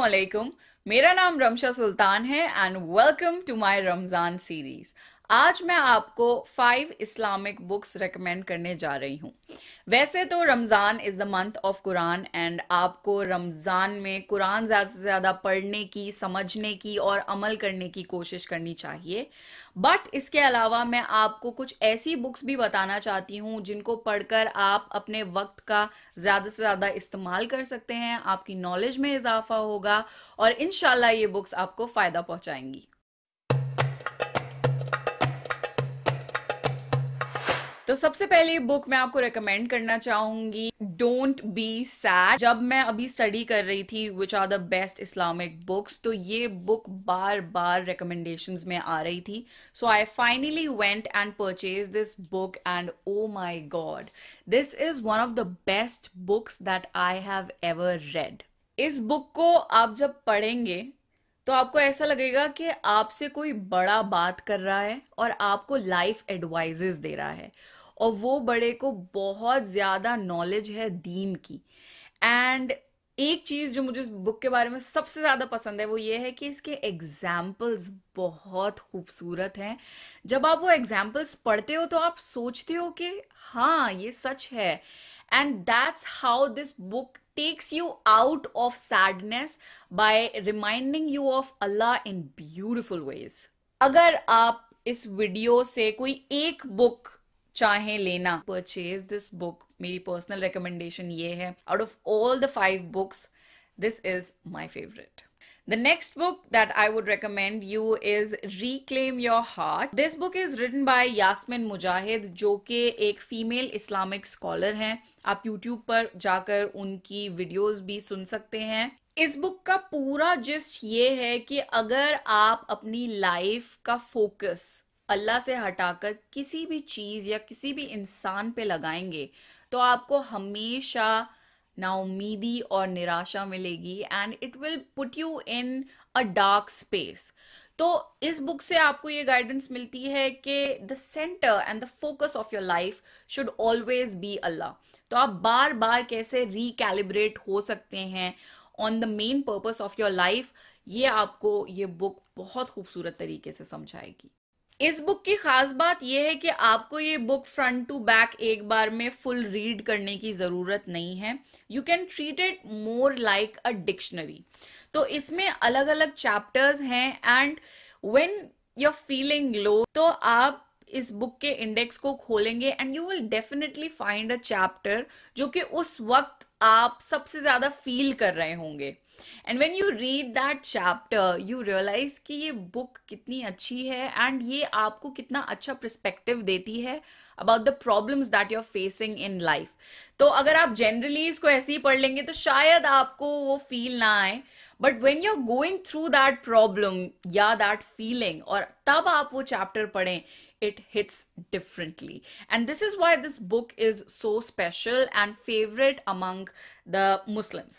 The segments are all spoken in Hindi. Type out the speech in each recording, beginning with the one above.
वालेकुम मेरा नाम रमशा सुल्तान है and welcome to my Ramzan series आज मैं आपको फाइव इस्लामिक बुक्स रेकमेंड करने जा रही हूँ वैसे तो Ramzan is the month of Quran and आपको रमज़ान में कुरान ज़्यादा से ज़्यादा पढ़ने की समझने की और अमल करने की कोशिश करनी चाहिए बट इसके अलावा मैं आपको कुछ ऐसी बुक्स भी बताना चाहती हूँ जिनको पढ़कर आप अपने वक्त का ज़्यादा से ज़्यादा इस्तेमाल कर सकते हैं आपकी नॉलेज में इजाफा होगा और इन ये बुक्स आपको फ़ायदा पहुँचाएंगी तो सबसे पहले बुक मैं आपको रेकमेंड करना चाहूंगी डोंट बी सैड जब मैं अभी स्टडी कर रही थी which are the best Islamic books तो ये बुक बार बार रिकमेंडेशन में आ रही थी so I finally went and purchase this book and oh my God this is one of the best books that I have ever read इस बुक को आप जब पढ़ेंगे तो आपको ऐसा लगेगा कि आपसे कोई बड़ा बात कर रहा है और आपको लाइफ एडवाइजेस दे रहा है और वो बड़े को बहुत ज़्यादा नॉलेज है दीन की एंड एक चीज़ जो मुझे इस बुक के बारे में सबसे ज़्यादा पसंद है वो ये है कि इसके एग्जाम्पल्स बहुत खूबसूरत हैं जब आप वो एग्जाम्पल्स पढ़ते हो तो आप सोचते हो कि हाँ ये सच है and that's how this book takes you out of sadness by reminding you of Allah in beautiful ways अगर आप इस वीडियो से कोई एक बुक चाहे लेना परचेज दिस बुक मेरी पर्सनल रिकमेंडेशन ये है out of all the five books this is my favourite The next book that I would recommend you is Reclaim Your Heart. This book is written by Yasmin Mujahid जो कि एक फीमेल इस्लामिक स्कॉलर हैं आप YouTube पर जाकर उनकी वीडियोज भी सुन सकते हैं इस बुक का पूरा जिस्ट ये है कि अगर आप अपनी लाइफ का फोकस अल्लाह से हटाकर किसी भी चीज़ या किसी भी इंसान पे लगाएंगे तो आपको हमेशा नाउमीदी और निराशा मिलेगी and it will put you in a dark space तो इस बुक से आपको ये गाइडेंस मिलती है कि the centre and the focus of your life should always be Allah तो आप बार बार कैसे रिकैलिब्रेट हो सकते हैं on the main purpose of your life ये आपको ये बुक बहुत खूबसूरत तरीके से समझाएगी इस बुक की खास बात यह है कि आपको ये बुक फ्रंट टू बैक एक बार में फुल रीड करने की ज़रूरत नहीं है you can treat it more like a dictionary तो इसमें अलग अलग चैप्टर्स हैं and when are feeling low तो आप इस बुक के इंडेक्स को खोलेंगे and you will definitely find a chapter जो कि उस वक्त आप सबसे ज़्यादा फील कर रहे होंगे and when you read that chapter you realise कि ये बुक कितनी अच्छी है एंड ये आपको कितना अच्छा प्रस्पेक्टिव देती है about the problems that you are facing in life तो अगर आप जनरली इसको ऐसे ही पढ़ लेंगे तो शायद आपको वो फील ना आए but when you are going through that problem या दैट फीलिंग और तब आप वो चैप्टर पढ़ें it hits differently and this is why this book is so special and favorite among the muslims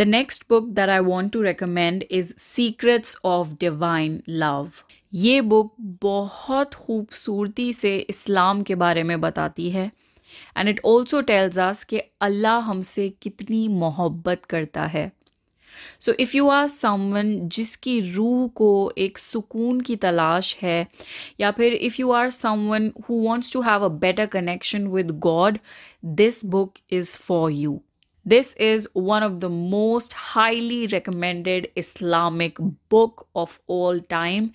The next book that I want to recommend is Secrets of Divine Love. ये बुक बहुत खूबसूरती से इस्लाम के बारे में बताती है and it also tells us के अल्लाह हमसे कितनी मोहब्बत करता है so if you are someone जिसकी रूह को एक सुकून की तलाश है या फिर if you are someone who wants to have a better connection with God this book is for you This is one of the most highly recommended Islamic book of all time.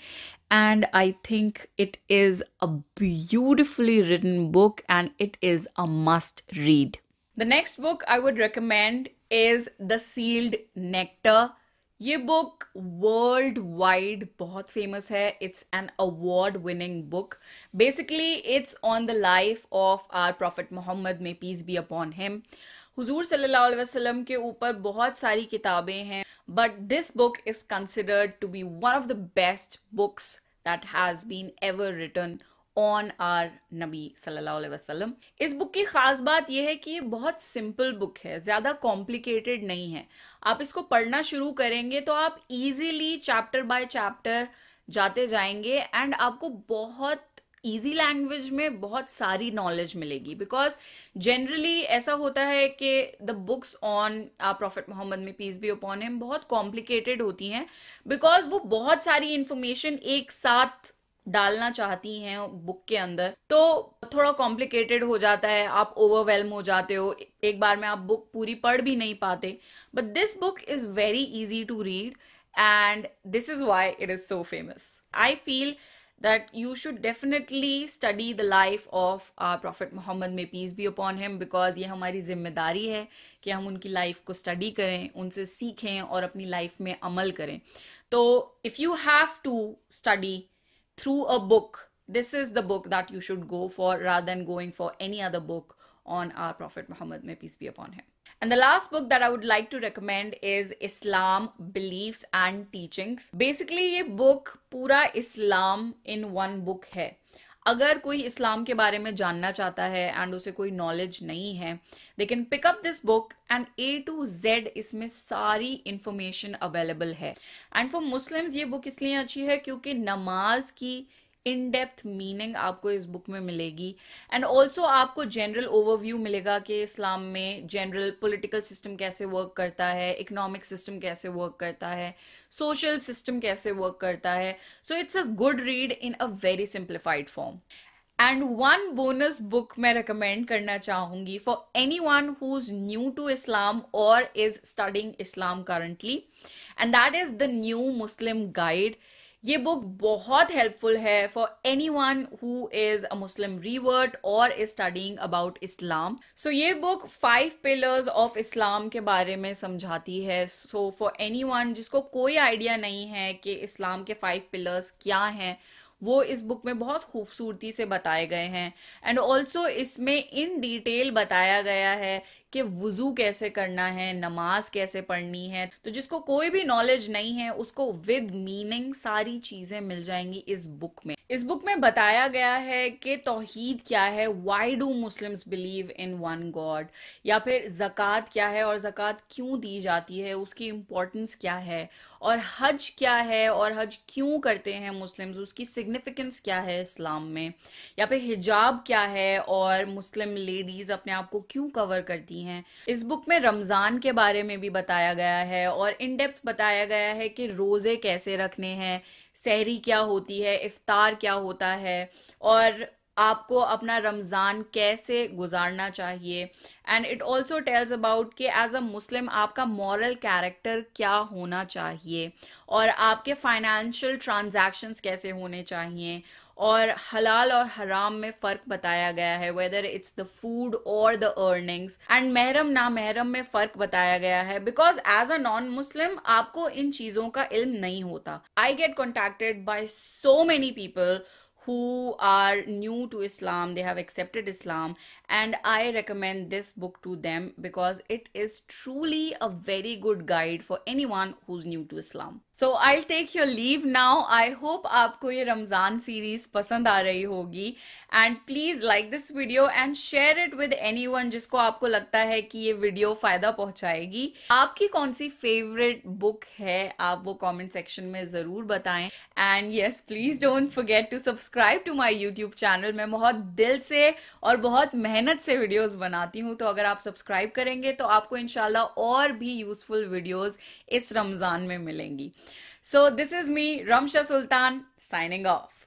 And I think it is a beautifully written book and it is a must read. The next book I would recommend is The Sealed Nectar. ये book worldwide वाइड बहुत famous है It's an award winning book. Basically, it's on the life of our Prophet Muhammad May Peace Be Upon Him. हुजूर सल्लल्लाहु अलैहि वसल्लम के ऊपर बहुत सारी किताबें हैं but this book is considered to be one of the best books that has been ever written on our नबी सल्लल्लाहु अलैहि वसल्लम इस बुक की ख़ास बात यह है कि ये बहुत सिंपल बुक है ज़्यादा कॉम्प्लिकेटेड नहीं है आप इसको पढ़ना शुरू करेंगे तो आप इजीली चैप्टर बाय चैप्टर जाते जाएंगे एंड आपको बहुत ईजी लैंग्वेज में बहुत सारी नॉलेज मिलेगी बिकॉज जनरली ऐसा होता है कि the books on a prophet Muhammad में पीस बी ओपॉन हिम बहुत कॉम्प्लिकेटेड होती हैं बिकॉज वो बहुत सारी इंफॉर्मेशन एक साथ डालना चाहती हैं बुक के अंदर तो थोड़ा कॉम्प्लिकेटेड हो जाता है आप ओवरवेलम हो जाते हो एक बार में आप बुक पूरी पढ़ भी नहीं पाते but this book is very easy to read and this is why it is so famous I feel that you should definitely study the life of our Prophet Muhammad may peace be upon him because ये हमारी जिम्मेदारी है कि हम उनकी life को study करें उनसे सीखें और अपनी life में अमल करें तो if you have to study through a book, this is the book that you should go for rather than going for any other book on our Prophet Muhammad, may peace be upon him. And the last book that I would like to recommend is Islam Beliefs and Teachings. Basically ye book pura islam in one book hai अगर कोई इस्लाम के बारे में जानना चाहता है एंड उसे कोई नॉलेज नहीं है they can pick up this book and A to Z इसमें सारी इंफॉर्मेशन अवेलेबल है एंड फॉर मुस्लिम्स ये बुक इसलिए अच्छी है क्योंकि नमाज की इन डेप्थ मीनिंग आपको इस बुक में मिलेगी एंड ऑल्सो आपको जनरल ओवरव्यू मिलेगा कि इस्लाम में जनरल पोलिटिकल सिस्टम कैसे वर्क करता है इकोनॉमिक सिस्टम कैसे वर्क करता है सोशल सिस्टम कैसे वर्क करता है so it's a good read in a very simplified form and one bonus book मैं रिकमेंड करना चाहूंगी for anyone who is new to Islam और is studying Islam currently and that is the new Muslim guide ये बुक बहुत हेल्पफुल है for anyone who is a Muslim revert और is studying about Islam so ये book five pillars of Islam के बारे में समझाती है सो फॉर एनी वन जिसको कोई आइडिया नहीं है कि इस्लाम के फाइव पिलर्स क्या हैं वो इस बुक में बहुत खूबसूरती से बताए गए हैं एंड ऑल्सो इसमें इन डिटेल बताया गया है कि वज़ू कैसे करना है नमाज कैसे पढ़नी है तो जिसको कोई भी नॉलेज नहीं है उसको विद मीनिंग सारी चीज़ें मिल जाएंगी इस बुक में इस बुक में बताया गया है कि तोहीद क्या है why do Muslims believe in one God या फिर जक़ात क्या है और जक़ात क्यों दी जाती है उसकी इम्पोर्टेंस क्या है और हज क्या है और हज क्यों करते हैं मुस्लिम्स उसकी सिग्निफिकेंस क्या है इस्लाम में या फिर हिजाब क्या है और मुस्लिम लेडीज़ अपने आप को क्यों कवर करती की हैं इस बुक में रमज़ान के बारे में भी बताया गया है और इन डेप्थ बताया गया है कि रोज़े कैसे रखने हैं सहरी क्या होती है इफ्तार क्या होता है और आपको अपना रमज़ान कैसे गुजारना चाहिए and it also tells about कि एज अ मुस्लिम आपका मॉरल कैरेक्टर क्या होना चाहिए और आपके फाइनेंशियल ट्रांजेक्शन कैसे होने चाहिए और हलाल और हराम में फ़र्क बताया गया है वेदर इट्स द फूड और द अर्निंग्स एंड महरम ना महरम में फ़र्क बताया गया है because as a non Muslim आपको इन चीज़ों का इल्म नहीं होता I get contacted by so many people who are new to Islam, they have accepted Islam, and I recommend this book to them because it is truly a very good guide for anyone who's new to Islam. So I take your leave now I hope आपको ये रमज़ान सीरीज़ पसंद आ रही होगी and please like this video and share it with anyone जिसको आपको लगता है कि ये वीडियो फ़ायदा पहुंचाएगी आपकी कौन सी फेवरेट बुक है आप वो कॉमेंट सेक्शन में ज़रूर बताएं and yes please don't forget to subscribe to my YouTube channel मैं बहुत दिल से और बहुत मेहनत से वीडियोज़ बनाती हूँ तो अगर आप सब्सक्राइब करेंगे तो आपको इन और भी यूज़फुल वीडियोज़ इस रमज़ान में मिलेंगी So this is me, Ramsha Sultan, signing off.